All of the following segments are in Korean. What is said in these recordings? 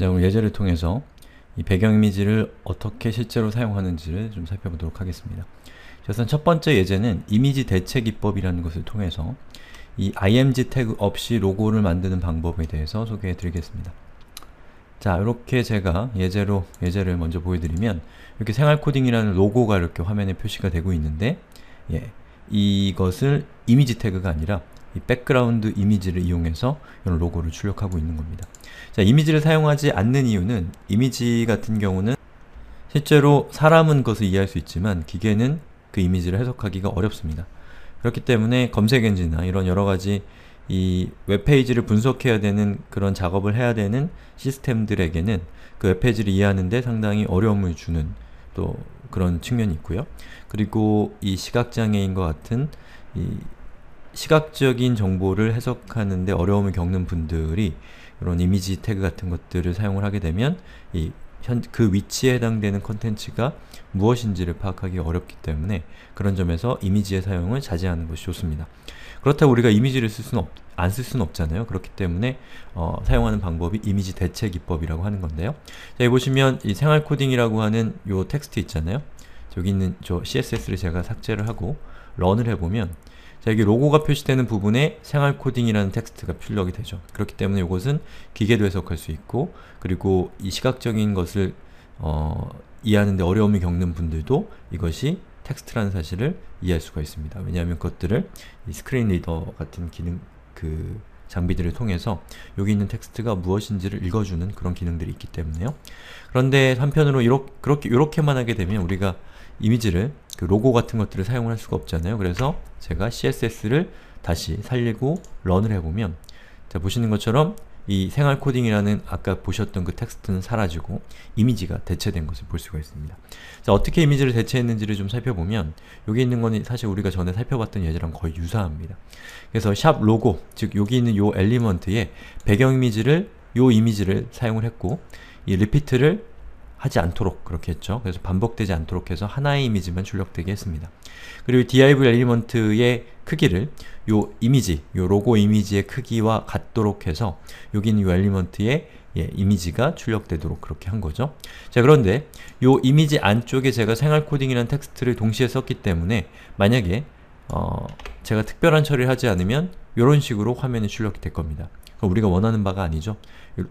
자, 오늘 예제를 통해서 이 배경 이미지를 어떻게 실제로 사용하는지를 좀 살펴보도록 하겠습니다. 우선 첫 번째 예제는 이미지 대체 기법이라는 것을 통해서 이 img 태그 없이 로고를 만드는 방법에 대해서 소개해 드리겠습니다. 자, 이렇게 제가 예제로 예제를 먼저 보여드리면 이렇게 생활코딩이라는 로고가 이렇게 화면에 표시가 되고 있는데 예, 이것을 이미지 태그가 아니라 이 백그라운드 이미지를 이용해서 이런 로고를 출력하고 있는 겁니다. 자, 이미지를 사용하지 않는 이유는 이미지 같은 경우는 실제로 사람은 그것을 이해할 수 있지만 기계는 그 이미지를 해석하기가 어렵습니다. 그렇기 때문에 검색 엔진이나 이런 여러가지 이 웹페이지를 분석해야 되는 그런 작업을 해야 되는 시스템들에게는 그 웹페이지를 이해하는데 상당히 어려움을 주는 또 그런 측면이 있고요. 그리고 이 시각장애인과 같은 이 시각적인 정보를 해석하는데 어려움을 겪는 분들이 이런 이미지 태그 같은 것들을 사용을 하게 되면 이 현, 그 위치에 해당되는 컨텐츠가 무엇인지를 파악하기 어렵기 때문에 그런 점에서 이미지의 사용을 자제하는 것이 좋습니다. 그렇다고 우리가 이미지를 쓸 수는 안쓸 수는 없잖아요. 그렇기 때문에 어, 사용하는 방법이 이미지 대체 기법이라고 하는 건데요. 자, 여기 보시면 이 생활 코딩이라고 하는 요 텍스트 있잖아요. 저기 있는 저 CSS를 제가 삭제를 하고 런을 해보면 자, 여기 로고가 표시되는 부분에 생활 코딩이라는 텍스트가 출력이 되죠. 그렇기 때문에 이것은 기계도 해석할 수 있고 그리고 이 시각적인 것을 어, 이해하는데 어려움이 겪는 분들도 이것이 텍스트라는 사실을 이해할 수가 있습니다. 왜냐하면 그것들을 스크린 리더 같은 기능, 그 장비들을 통해서 여기 있는 텍스트가 무엇인지를 읽어주는 그런 기능들이 있기 때문에요. 그런데 한편으로 이렇게, 요렇게만 하게 되면 우리가 이미지를 그 로고 같은 것들을 사용할 수가 없잖아요. 그래서 제가 CSS를 다시 살리고 런을 해보면 자, 보시는 것처럼 이 생활 코딩이라는 아까 보셨던 그 텍스트는 사라지고 이미지가 대체된 것을 볼 수가 있습니다. 자, 어떻게 이미지를 대체했는지를 좀 살펴보면 여기 있는 건 사실 우리가 전에 살펴봤던 예제랑 거의 유사합니다. 그래서 샵 로고, 즉 여기 있는 요 엘리먼트에 배경 이미지를 요 이미지를 사용을 했고 이 리피트를 하지 않도록 그렇게 했죠. 그래서 반복되지 않도록 해서 하나의 이미지만 출력되게 했습니다. 그리고 div 엘리먼트의 크기를 요 이미지, 요 로고 이미지의 크기와 같도록 해서 여기는 요 엘리먼트의 예, 이미지가 출력되도록 그렇게 한 거죠. 자 그런데 요 이미지 안쪽에 제가 생활코딩이라는 텍스트를 동시에 썼기 때문에 만약에 어, 제가 특별한 처리를 하지 않으면 이런 식으로 화면이 출력이 될 겁니다. 그러니까 우리가 원하는 바가 아니죠.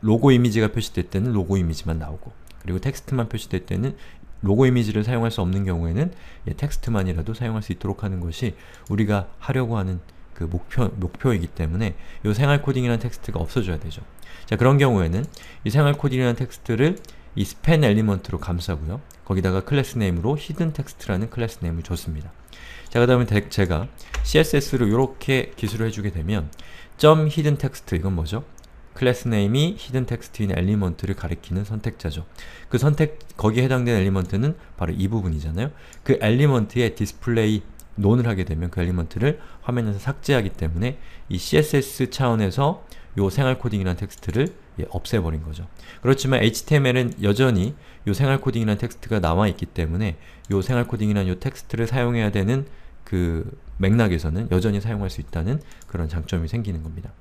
로고 이미지가 표시될 때는 로고 이미지만 나오고 그리고 텍스트만 표시될 때는 로고 이미지를 사용할 수 없는 경우에는 예, 텍스트만이라도 사용할 수 있도록 하는 것이 우리가 하려고 하는 그 목표, 목표이기 때문에 이 생활코딩이라는 텍스트가 없어져야 되죠. 자 그런 경우에는 이 생활코딩이라는 텍스트를 이 스팬 엘리먼트로 감싸고요. 거기다가 클래스 네임으로 히든 텍스트라는 클래스 네임을 줬습니다. 자, 그 다음에 제가 CSS로 이렇게 기술을 해주게 되면 점 히든 텍스트 이건 뭐죠? 클래스 네임이 히든 텍스트인 엘리먼트를 가리키는 선택자죠. 그 선택, 거기에 해당된 엘리먼트는 바로 이 부분이잖아요. 그 엘리먼트의 디스플레이 논을 하게 되면 그 엘리먼트를 화면에서 삭제하기 때문에 이 CSS 차원에서 요 생활코딩이라는 텍스트를 예, 없애버린 거죠. 그렇지만 HTML은 여전히 요 생활코딩이라는 텍스트가 남아있기 때문에 요 생활코딩이라는 요 텍스트를 사용해야 되는 그 맥락에서는 여전히 사용할 수 있다는 그런 장점이 생기는 겁니다.